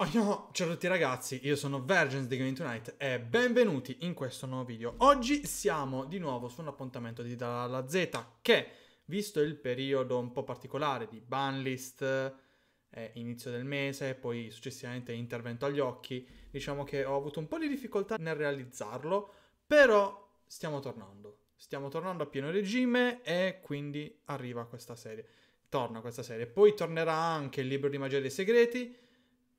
Oh no, ciao a tutti ragazzi, io sono Vergens di Gaming Tonight e benvenuti in questo nuovo video. Oggi siamo di nuovo su un appuntamento di Dalla Z che, visto il periodo un po' particolare di banlist, eh, inizio del mese, poi successivamente intervento agli occhi, diciamo che ho avuto un po' di difficoltà nel realizzarlo, però stiamo tornando. Stiamo tornando a pieno regime e quindi arriva questa serie. Torna questa serie. Poi tornerà anche il libro di magia dei segreti,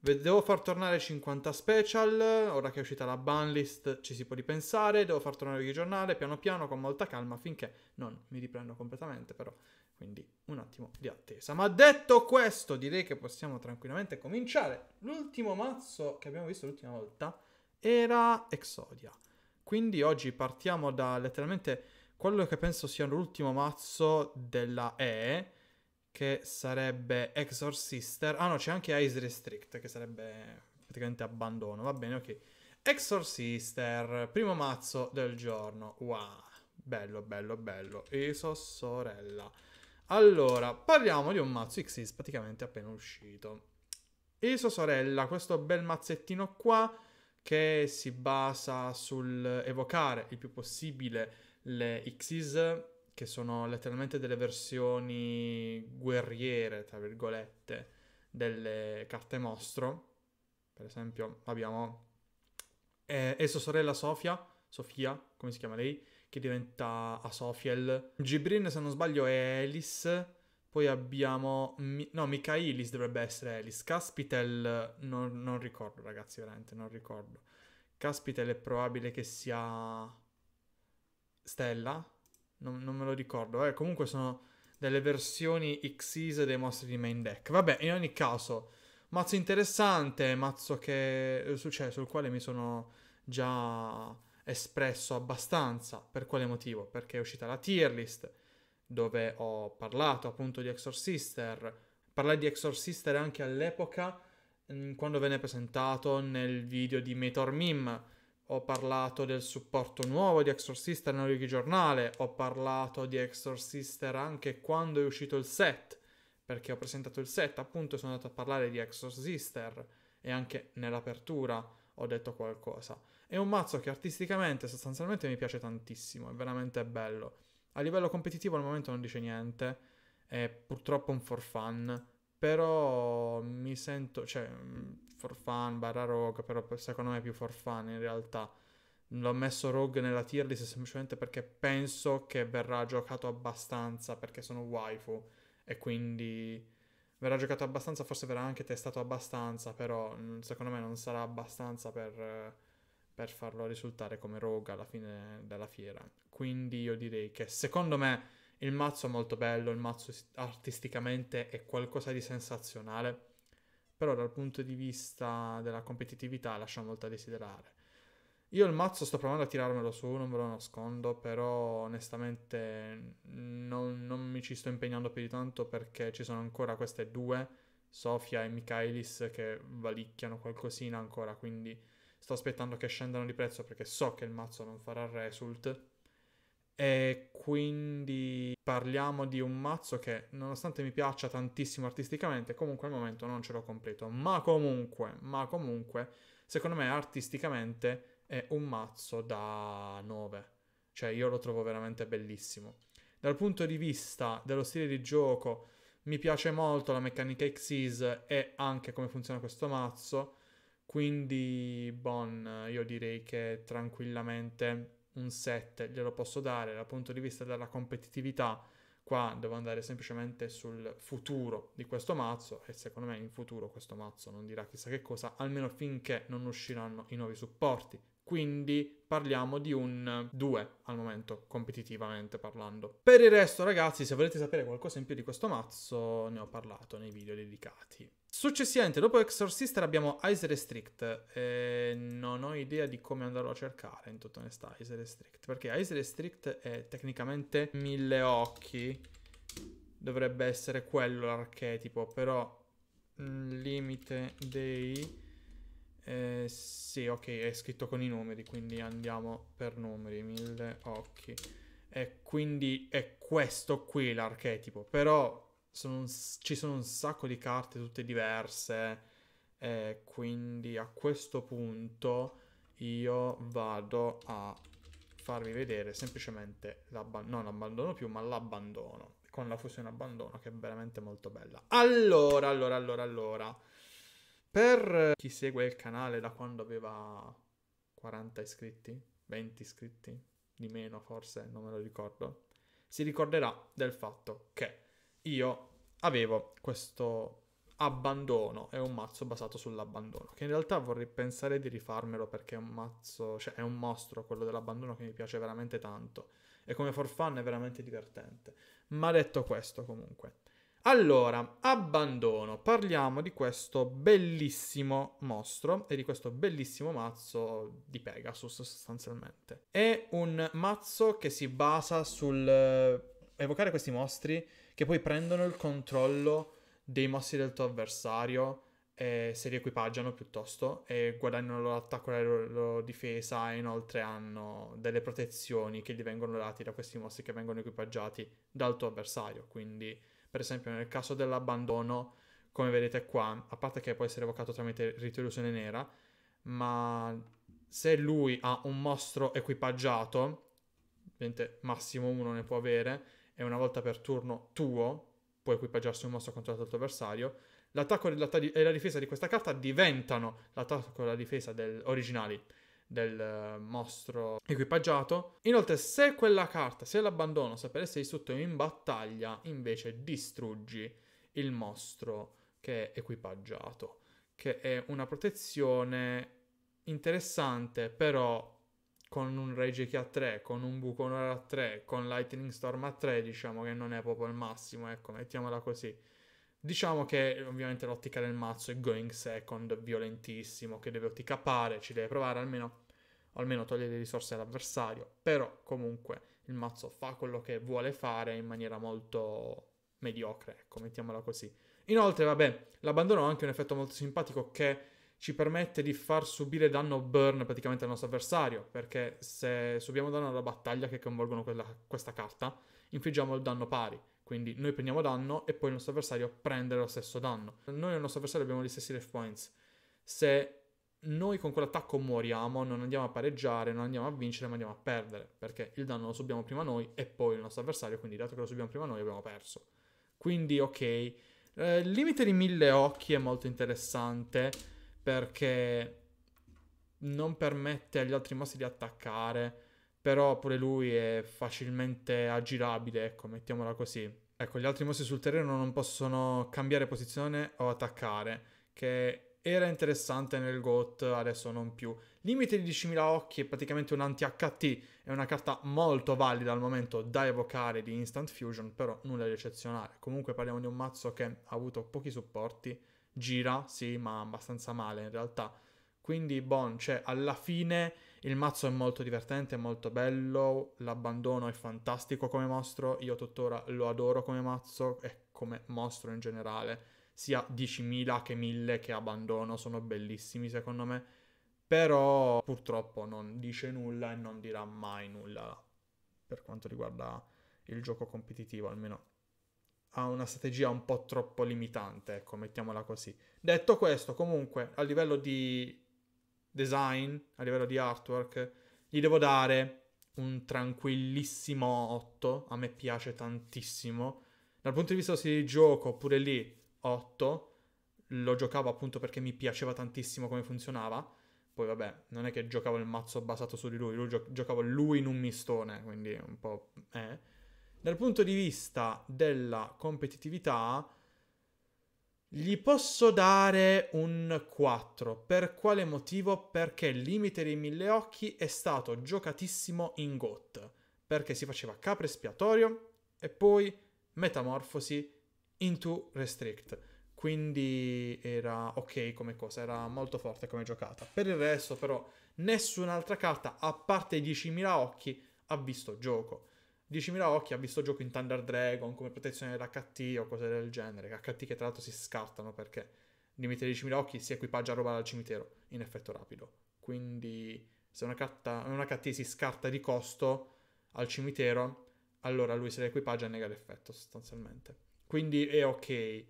Devo far tornare 50 special, ora che è uscita la ban list ci si può ripensare, devo far tornare il giornale piano piano con molta calma finché non mi riprendo completamente però, quindi un attimo di attesa. Ma detto questo direi che possiamo tranquillamente cominciare. L'ultimo mazzo che abbiamo visto l'ultima volta era Exodia, quindi oggi partiamo da letteralmente quello che penso sia l'ultimo mazzo della E che sarebbe Exorcister. Ah no, c'è anche Ice Restrict, che sarebbe praticamente abbandono. Va bene, ok. Exorcister, primo mazzo del giorno. Wow, bello, bello, bello. Iso sorella. Allora, parliamo di un mazzo Xyz praticamente appena uscito. Iso sorella, questo bel mazzettino qua che si basa sul evocare il più possibile le Xyz che sono letteralmente delle versioni guerriere, tra virgolette, delle carte mostro. Per esempio abbiamo eh, e sua sorella Sofia, Sofia, come si chiama lei, che diventa Asofiel. Gibrin, se non sbaglio, è Elis. Poi abbiamo... Mi- no, Michaelis dovrebbe essere Elis. Caspitel, non, non ricordo ragazzi, veramente, non ricordo. Caspitel è probabile che sia... Stella, non, non me lo ricordo. Eh, comunque sono delle versioni Xyz dei mostri di main deck. Vabbè, in ogni caso, mazzo interessante, mazzo che... Eh, cioè, sul quale mi sono già espresso abbastanza. Per quale motivo? Perché è uscita la tier list, dove ho parlato appunto di Exorcister. Parlai di Exorcister anche all'epoca, mm, quando venne presentato nel video di Meteor Meme ho parlato del supporto nuovo di Exorcister nel Wiki Giornale, ho parlato di Exorcister anche quando è uscito il set, perché ho presentato il set, appunto sono andato a parlare di Exorcister e anche nell'apertura ho detto qualcosa. È un mazzo che artisticamente, sostanzialmente mi piace tantissimo, è veramente bello. A livello competitivo al momento non dice niente, è purtroppo un for fun, però mi sento, cioè, for fun barra rogue, però secondo me è più for fun in realtà. L'ho messo rogue nella tier list semplicemente perché penso che verrà giocato abbastanza perché sono waifu e quindi verrà giocato abbastanza, forse verrà anche testato abbastanza, però secondo me non sarà abbastanza per, per farlo risultare come rogue alla fine della fiera. Quindi io direi che secondo me il mazzo è molto bello, il mazzo artisticamente è qualcosa di sensazionale però dal punto di vista della competitività lascia molto a desiderare. Io il mazzo sto provando a tirarmelo su, non ve lo nascondo, però onestamente non, non mi ci sto impegnando più di tanto perché ci sono ancora queste due, Sofia e Michaelis, che valicchiano qualcosina ancora, quindi sto aspettando che scendano di prezzo perché so che il mazzo non farà result e quindi parliamo di un mazzo che, nonostante mi piaccia tantissimo artisticamente, comunque al momento non ce l'ho completo. Ma comunque, ma comunque, secondo me artisticamente è un mazzo da 9. Cioè, io lo trovo veramente bellissimo. Dal punto di vista dello stile di gioco, mi piace molto la meccanica Xyz e anche come funziona questo mazzo. Quindi, bon, io direi che tranquillamente un 7 glielo posso dare dal punto di vista della competitività. Qua devo andare semplicemente sul futuro di questo mazzo e secondo me in futuro questo mazzo non dirà chissà che cosa, almeno finché non usciranno i nuovi supporti quindi parliamo di un 2 al momento, competitivamente parlando. Per il resto, ragazzi, se volete sapere qualcosa in più di questo mazzo, ne ho parlato nei video dedicati. Successivamente, dopo Exorcister, abbiamo Ice Restrict. Eh, non ho idea di come andarlo a cercare, in tutta onestà, Ice Restrict. Perché Ice Restrict è tecnicamente mille occhi. Dovrebbe essere quello l'archetipo, però... Mm, limite dei eh, sì, ok, è scritto con i numeri, quindi andiamo per numeri, mille occhi. E quindi è questo qui l'archetipo, però sono un, ci sono un sacco di carte tutte diverse, eh, quindi a questo punto io vado a farvi vedere semplicemente, non l'abbandono più, ma l'abbandono, con la fusione abbandono che è veramente molto bella. Allora, allora, allora, allora... Per eh, chi segue il canale da quando aveva 40 iscritti, 20 iscritti, di meno forse, non me lo ricordo, si ricorderà del fatto che io avevo questo abbandono, è un mazzo basato sull'abbandono, che in realtà vorrei pensare di rifarmelo perché è un mazzo, cioè è un mostro quello dell'abbandono che mi piace veramente tanto e come for fun è veramente divertente. Ma detto questo comunque, allora, abbandono. Parliamo di questo bellissimo mostro e di questo bellissimo mazzo di Pegasus sostanzialmente. È un mazzo che si basa sul eh, evocare questi mostri che poi prendono il controllo dei mostri del tuo avversario eh, se li equipaggiano piuttosto e guadagnano l'attacco e la loro difesa e inoltre hanno delle protezioni che gli vengono dati da questi mostri che vengono equipaggiati dal tuo avversario, quindi per esempio nel caso dell'abbandono, come vedete qua, a parte che può essere evocato tramite rito illusione nera, ma se lui ha un mostro equipaggiato, ovviamente massimo uno ne può avere, e una volta per turno tuo, può equipaggiarsi un mostro contro l'altro avversario, l'attacco e la difesa di questa carta diventano l'attacco e la difesa del- originali del eh, mostro equipaggiato. Inoltre, se quella carta, se l'abbandono, sapere se sotto in battaglia, invece distruggi il mostro che è equipaggiato, che è una protezione interessante, però con un Rage che a 3, con un buco onore a 3, con Lightning Storm a 3, diciamo che non è proprio il massimo, ecco, mettiamola così. Diciamo che ovviamente l'ottica del mazzo è going second, violentissimo, che deve otticapare, ci deve provare almeno, almeno togliere le risorse all'avversario, però comunque il mazzo fa quello che vuole fare in maniera molto mediocre, ecco, mettiamola così. Inoltre, vabbè, l'abbandono ha anche un effetto molto simpatico che ci permette di far subire danno burn praticamente al nostro avversario, perché se subiamo danno alla battaglia che coinvolgono quella, questa carta, infliggiamo il danno pari. Quindi noi prendiamo danno e poi il nostro avversario prende lo stesso danno. Noi e il nostro avversario abbiamo gli stessi life points. Se noi con quell'attacco moriamo, non andiamo a pareggiare, non andiamo a vincere, ma andiamo a perdere, perché il danno lo subiamo prima noi e poi il nostro avversario, quindi dato che lo subiamo prima noi abbiamo perso. Quindi ok, eh, il limite di mille occhi è molto interessante perché non permette agli altri mostri di attaccare, però pure lui è facilmente aggirabile, ecco, mettiamola così. Ecco, gli altri mostri sul terreno non possono cambiare posizione o attaccare, che era interessante nel GOT, adesso non più. Limite di 10.000 occhi è praticamente un anti-HT, è una carta molto valida al momento da evocare di Instant Fusion, però nulla di eccezionale. Comunque parliamo di un mazzo che ha avuto pochi supporti, gira, sì, ma abbastanza male in realtà. Quindi, bon, cioè, alla fine il mazzo è molto divertente, è molto bello, l'abbandono è fantastico come mostro, io tuttora lo adoro come mazzo e come mostro in generale, sia 10.000 che 1.000 che abbandono, sono bellissimi secondo me, però purtroppo non dice nulla e non dirà mai nulla per quanto riguarda il gioco competitivo, almeno ha una strategia un po' troppo limitante, ecco, mettiamola così. Detto questo, comunque, a livello di design, a livello di artwork, gli devo dare un tranquillissimo 8. A me piace tantissimo. Dal punto di vista di gioco, pure lì 8. Lo giocavo appunto perché mi piaceva tantissimo come funzionava. Poi vabbè, non è che giocavo il mazzo basato su di lui, lui gio- giocavo lui in un mistone, quindi un po'... Eh. Dal punto di vista della competitività, gli posso dare un 4. Per quale motivo? Perché il limite dei mille occhi è stato giocatissimo in GOT. Perché si faceva capre espiatorio e poi metamorfosi into restrict. Quindi era ok come cosa, era molto forte come giocata. Per il resto però nessun'altra carta, a parte i 10.000 occhi, ha visto gioco. 10.000 occhi ha visto gioco in Thunder Dragon come protezione dell'HT o cose del genere. HT che tra l'altro si scartano perché limite 10.000 occhi si equipaggia a roba dal cimitero in effetto rapido. Quindi se una, catta, una HT si scarta di costo al cimitero, allora lui se l'equipaggia nega l'effetto sostanzialmente. Quindi è ok. E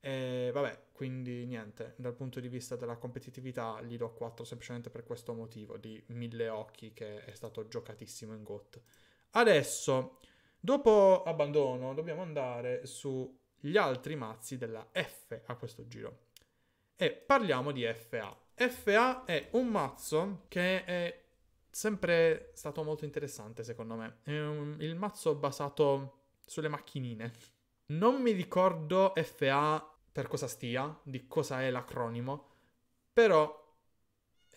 eh, vabbè, quindi niente, dal punto di vista della competitività gli do 4 semplicemente per questo motivo di 1.000 occhi che è stato giocatissimo in GOT. Adesso, dopo abbandono, dobbiamo andare sugli altri mazzi della F a questo giro. E parliamo di FA. FA è un mazzo che è sempre stato molto interessante, secondo me. È un, il mazzo basato sulle macchinine. Non mi ricordo FA per cosa stia, di cosa è l'acronimo, però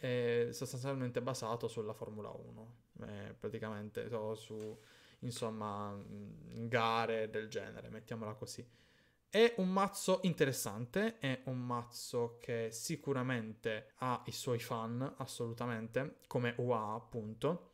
è sostanzialmente basato sulla Formula 1, eh, praticamente so, su insomma mm, gare del genere, mettiamola così. È un mazzo interessante, è un mazzo che sicuramente ha i suoi fan, assolutamente, come UA appunto,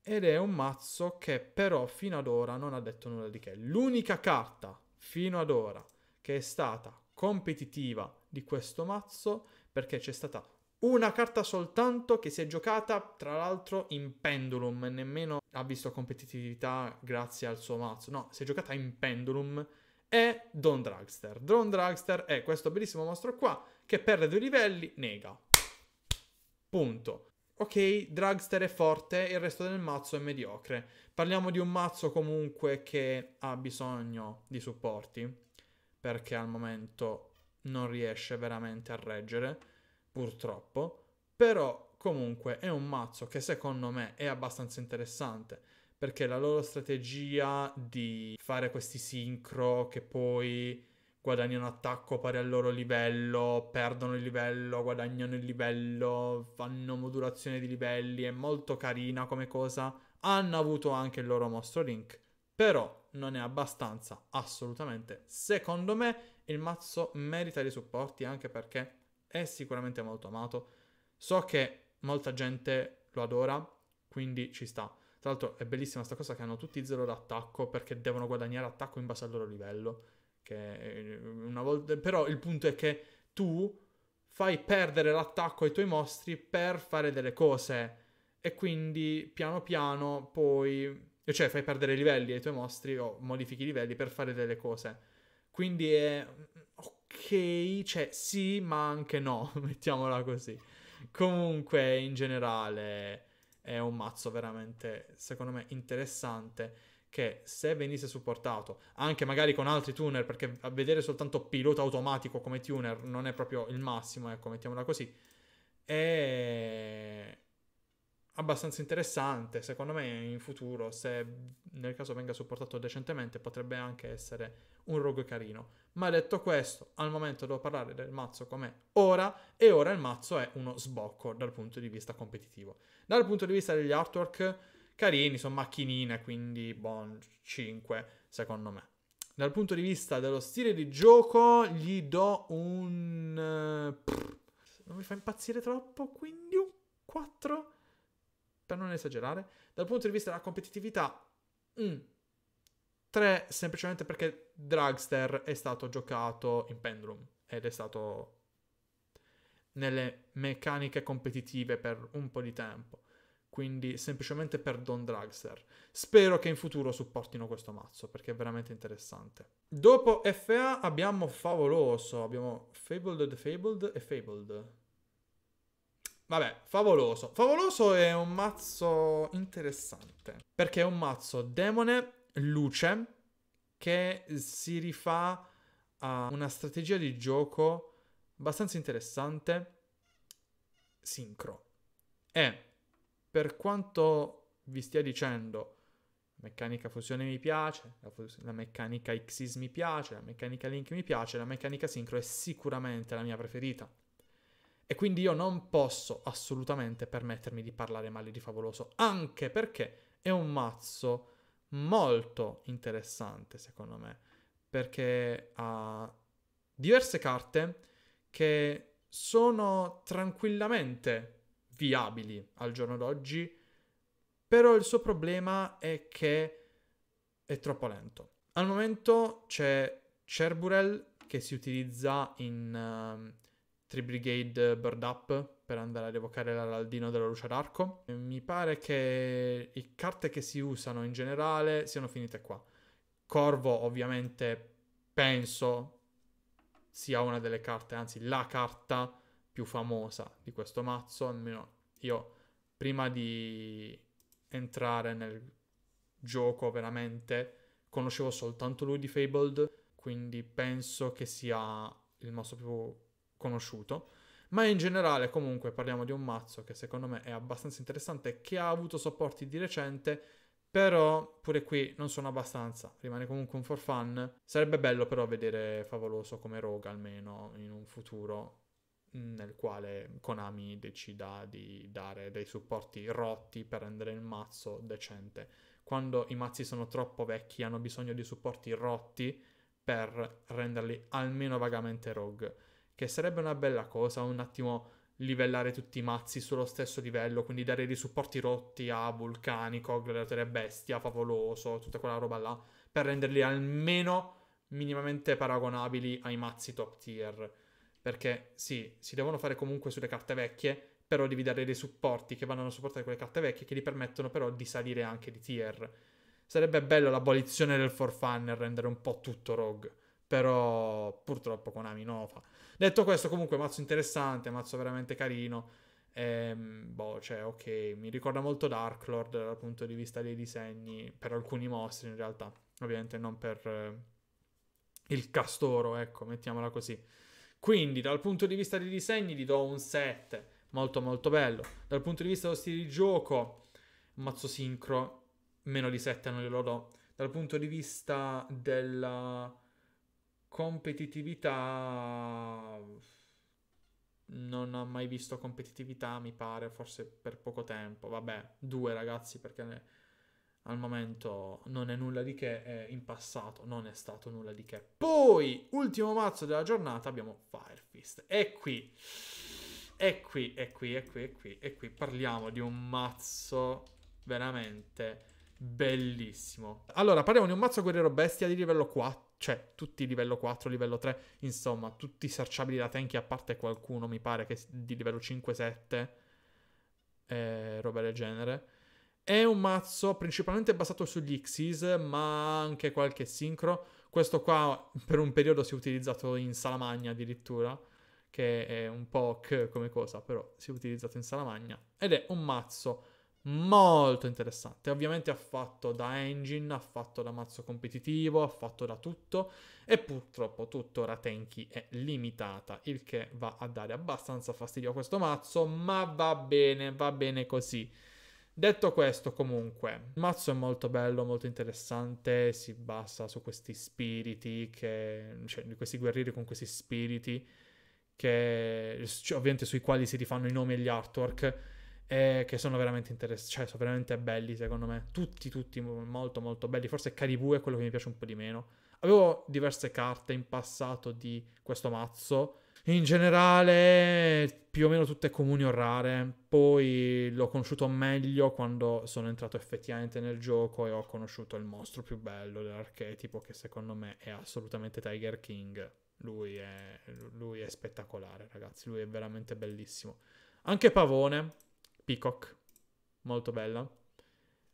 ed è un mazzo che però fino ad ora non ha detto nulla di che. L'unica carta fino ad ora che è stata competitiva di questo mazzo, perché c'è stata una carta soltanto che si è giocata tra l'altro in pendulum, nemmeno ha visto competitività grazie al suo mazzo, no, si è giocata in pendulum è Don Dragster. Don Dragster è questo bellissimo mostro qua che perde due livelli, nega. Punto. Ok, Dragster è forte, il resto del mazzo è mediocre. Parliamo di un mazzo comunque che ha bisogno di supporti, perché al momento non riesce veramente a reggere purtroppo, però comunque è un mazzo che secondo me è abbastanza interessante perché la loro strategia di fare questi sincro che poi guadagnano attacco pari al loro livello, perdono il livello, guadagnano il livello, fanno modulazione di livelli, è molto carina come cosa. Hanno avuto anche il loro mostro link, però non è abbastanza, assolutamente. Secondo me il mazzo merita dei supporti anche perché è sicuramente molto amato. So che molta gente lo adora, quindi ci sta. Tra l'altro è bellissima questa cosa che hanno tutti zero d'attacco perché devono guadagnare attacco in base al loro livello. Che eh, una Volta... Però il punto è che tu fai perdere l'attacco ai tuoi mostri per fare delle cose. E quindi piano piano poi... Cioè fai perdere livelli ai tuoi mostri o modifichi i livelli per fare delle cose. Quindi è ok, cioè sì, ma anche no, mettiamola così. Comunque, in generale, è un mazzo veramente, secondo me, interessante che se venisse supportato anche magari con altri tuner, perché a vedere soltanto pilota automatico come tuner non è proprio il massimo, ecco, mettiamola così, è abbastanza interessante. Secondo me, in futuro, se nel caso venga supportato decentemente, potrebbe anche essere un rogue carino. Ma detto questo, al momento devo parlare del mazzo com'è ora, e ora il mazzo è uno sbocco dal punto di vista competitivo. Dal punto di vista degli artwork, carini, sono macchinine, quindi bon 5, secondo me. Dal punto di vista dello stile di gioco, gli do un... Eh, non mi fa impazzire troppo, quindi un 4? per non esagerare. Dal punto di vista della competitività, 3 mm, semplicemente perché Dragster è stato giocato in Pendulum ed è stato nelle meccaniche competitive per un po' di tempo. Quindi semplicemente per Don Dragster. Spero che in futuro supportino questo mazzo perché è veramente interessante. Dopo FA abbiamo Favoloso, abbiamo Fabled, Fabled e Fabled. Vabbè, favoloso. Favoloso è un mazzo interessante. Perché è un mazzo demone, luce, che si rifà a una strategia di gioco abbastanza interessante, sincro. E per quanto vi stia dicendo, la meccanica fusione mi piace, la, fus- la meccanica Xyz mi piace, la meccanica Link mi piace, la meccanica sincro è sicuramente la mia preferita. E quindi io non posso assolutamente permettermi di parlare male di Favoloso, anche perché è un mazzo molto interessante, secondo me, perché ha diverse carte che sono tranquillamente viabili al giorno d'oggi, però il suo problema è che è troppo lento. Al momento c'è Cerburel che si utilizza in... Uh, Tri-Brigade eh, Bird Up per andare a evocare l'araldino della luce d'arco. Mi pare che le carte che si usano in generale siano finite qua. Corvo ovviamente penso sia una delle carte, anzi la carta più famosa di questo mazzo, almeno io prima di entrare nel gioco veramente conoscevo soltanto lui di Fabled, quindi penso che sia il mazzo più conosciuto. Ma in generale, comunque, parliamo di un mazzo che secondo me è abbastanza interessante, che ha avuto supporti di recente, però pure qui non sono abbastanza, rimane comunque un for fun. Sarebbe bello però vedere Favoloso come Rogue almeno in un futuro mm, nel quale Konami decida di dare dei supporti rotti per rendere il mazzo decente. Quando i mazzi sono troppo vecchi hanno bisogno di supporti rotti per renderli almeno vagamente rogue che sarebbe una bella cosa un attimo livellare tutti i mazzi sullo stesso livello, quindi dare dei supporti rotti a Vulcanico, Gladiatore Bestia, Favoloso, tutta quella roba là, per renderli almeno minimamente paragonabili ai mazzi top tier. Perché sì, si devono fare comunque sulle carte vecchie, però devi dare dei supporti che vanno a supportare quelle carte vecchie che gli permettono però di salire anche di tier. Sarebbe bello l'abolizione del for fun e rendere un po' tutto rogue, però purtroppo Konami non lo fa. Detto questo, comunque, mazzo interessante, mazzo veramente carino. Ehm, boh, cioè, ok, mi ricorda molto Darklord dal punto di vista dei disegni, per alcuni mostri in realtà, ovviamente non per eh, il castoro, ecco, mettiamola così. Quindi, dal punto di vista dei disegni, gli do un 7, molto molto bello. Dal punto di vista dello stile di gioco, mazzo sincro, meno di 7 non glielo do. Dal punto di vista della Competitività... Non ho mai visto competitività, mi pare, forse per poco tempo. Vabbè, due ragazzi, perché ne... al momento non è nulla di che, eh, in passato non è stato nulla di che. Poi, ultimo mazzo della giornata, abbiamo Firefist. E qui... E qui, e qui, e qui, e qui, e qui parliamo di un mazzo veramente bellissimo. Allora, parliamo di un mazzo guerriero bestia di livello 4 cioè tutti livello 4, livello 3, insomma, tutti sarciabili da tanky a parte qualcuno, mi pare che di livello 5-7, eh, roba del genere. È un mazzo principalmente basato sugli Xyz, ma anche qualche sincro. Questo qua per un periodo si è utilizzato in Salamagna addirittura, che è un po' c- come cosa, però si è utilizzato in Salamagna. Ed è un mazzo molto interessante. Ovviamente ha fatto da engine, ha fatto da mazzo competitivo, ha fatto da tutto e purtroppo tuttora Tenki è limitata, il che va a dare abbastanza fastidio a questo mazzo, ma va bene, va bene così. Detto questo, comunque, il mazzo è molto bello, molto interessante, si basa su questi spiriti, che, cioè questi guerrieri con questi spiriti, che, cioè, ovviamente sui quali si rifanno i nomi e gli artwork, eh, che sono veramente interessanti, cioè sono veramente belli secondo me, tutti, tutti molto molto belli, forse Caribou è quello che mi piace un po' di meno. Avevo diverse carte in passato di questo mazzo, in generale più o meno tutte comuni o rare, poi l'ho conosciuto meglio quando sono entrato effettivamente nel gioco e ho conosciuto il mostro più bello dell'archetipo che secondo me è assolutamente Tiger King. Lui è, lui è, spettacolare, ragazzi. Lui è veramente bellissimo. Anche Pavone, Peacock, molto bella.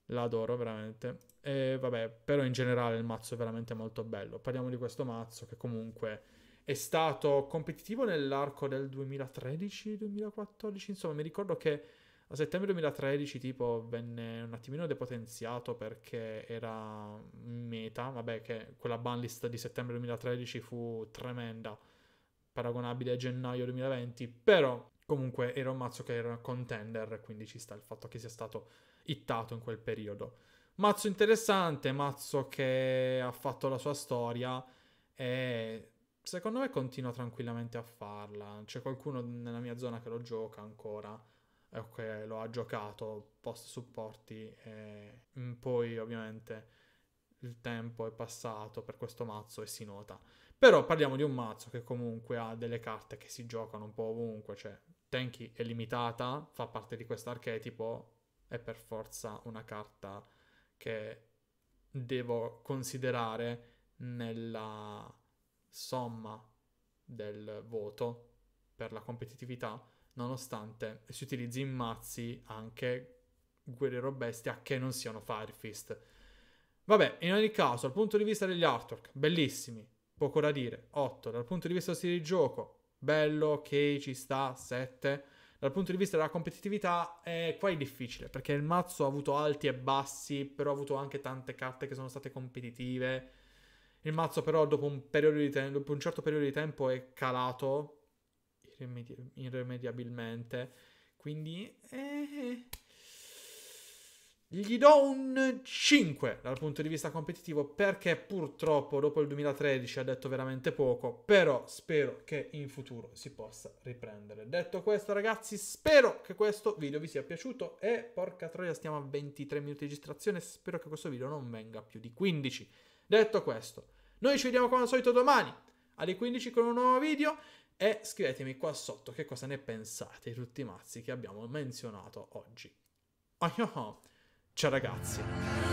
L'adoro veramente. E vabbè, però in generale il mazzo è veramente molto bello. Parliamo di questo mazzo che comunque è stato competitivo nell'arco del 2013-2014. Insomma, mi ricordo che a settembre 2013 tipo venne un attimino depotenziato perché era meta. Vabbè, che quella banlist di settembre 2013 fu tremenda, paragonabile a gennaio 2020. Però comunque era un mazzo che era contender, quindi ci sta il fatto che sia stato ittato in quel periodo. Mazzo interessante, mazzo che ha fatto la sua storia e secondo me continua tranquillamente a farla. C'è qualcuno nella mia zona che lo gioca ancora, eh, o che lo ha giocato post supporti e poi ovviamente il tempo è passato per questo mazzo e si nota. Però parliamo di un mazzo che comunque ha delle carte che si giocano un po' ovunque, cioè tanky è limitata, fa parte di questo archetipo, è per forza una carta che devo considerare nella somma del voto per la competitività, nonostante si utilizzi in mazzi anche guerriero bestia che non siano Firefist. Vabbè, in ogni caso, dal punto di vista degli artwork, bellissimi, poco da dire. 8. Dal punto di vista del stile di gioco, bello, ok, ci sta, 7. Dal punto di vista della competitività, è quasi difficile, perché il mazzo ha avuto alti e bassi, però ha avuto anche tante carte che sono state competitive. Il mazzo però dopo un, te- dopo un certo periodo di tempo è calato irrimedi- irrimediabilmente, quindi... Eh, eh. Gli do un 5 dal punto di vista competitivo perché purtroppo dopo il 2013 ha detto veramente poco, però spero che in futuro si possa riprendere. Detto questo ragazzi, spero che questo video vi sia piaciuto e porca troia stiamo a 23 minuti di registrazione, spero che questo video non venga più di 15. Detto questo, noi ci vediamo come al solito domani alle 15 con un nuovo video e scrivetemi qua sotto che cosa ne pensate di tutti i mazzi che abbiamo menzionato oggi. Oh, oh, oh. Ciao ragazzi.